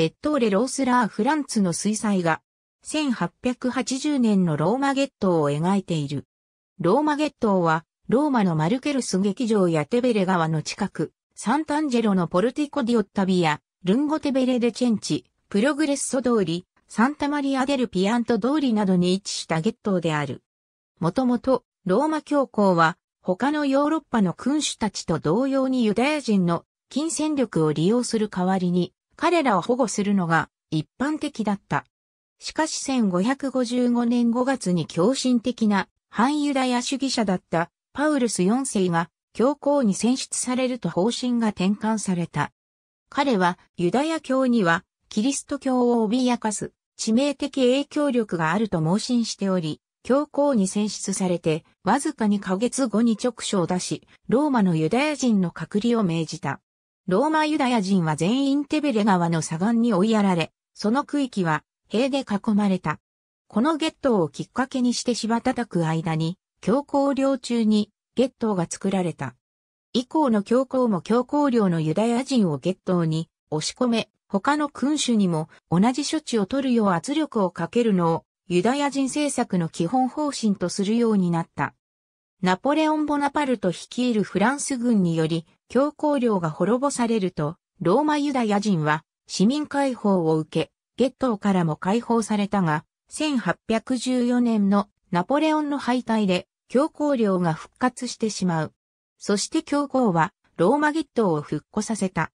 エットーレ・ロースラー・フランツの水彩画。1880年のローマゲットを描いている。ローマゲットは、ローマのマルケルス劇場やテベレ川の近く、サンタンジェロのポルティコディオッタビア、ルンゴテベレデチェンチ、プログレッソ通り、サンタマリアデルピアント通りなどに位置したゲットである。もともと、ローマ教皇は、他のヨーロッパの君主たちと同様にユダヤ人の金銭力を利用する代わりに、彼らを保護するのが一般的だった。しかし1555年5月に狂信的な反ユダヤ主義者だったパウルス4世が教皇に選出されると方針が転換された。彼はユダヤ教にはキリスト教を脅かす致命的影響力があると盲信しており、教皇に選出されてわずか2ヶ月後に直書を出し、ローマのユダヤ人の隔離を命じた。ローマユダヤ人は全員テベレ川の左岸に追いやられ、その区域は塀で囲まれた。このゲットをきっかけにして柴叩く間に、教皇領中にゲットが作られた。以降の教皇も教皇領のユダヤ人をゲットに押し込め、他の君主にも同じ処置を取るよう圧力をかけるのをユダヤ人政策の基本方針とするようになった。ナポレオン・ボナパルト率いるフランス軍により、強行領が滅ぼされると、ローマユダヤ人は市民解放を受け、ゲットーからも解放されたが、1814年のナポレオンの敗退で強行領が復活してしまう。そして強行はローマゲットーを復古させた。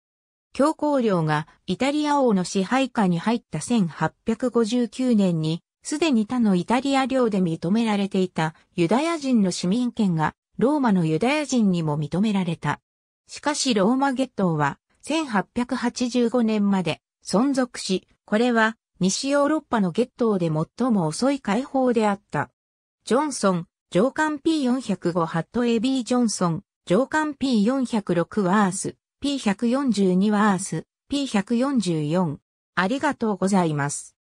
強行領がイタリア王の支配下に入った1859年にすでに他のイタリア領で認められていたユダヤ人の市民権がローマのユダヤ人にも認められた。しかしローマゲットは1885年まで存続し、これは西ヨーロッパのゲットで最も遅い解放であった。ジョンソン、上官 P405 ハット AB ジョンソン、上官 P406 ワース、P142 ワース、P144。ありがとうございます。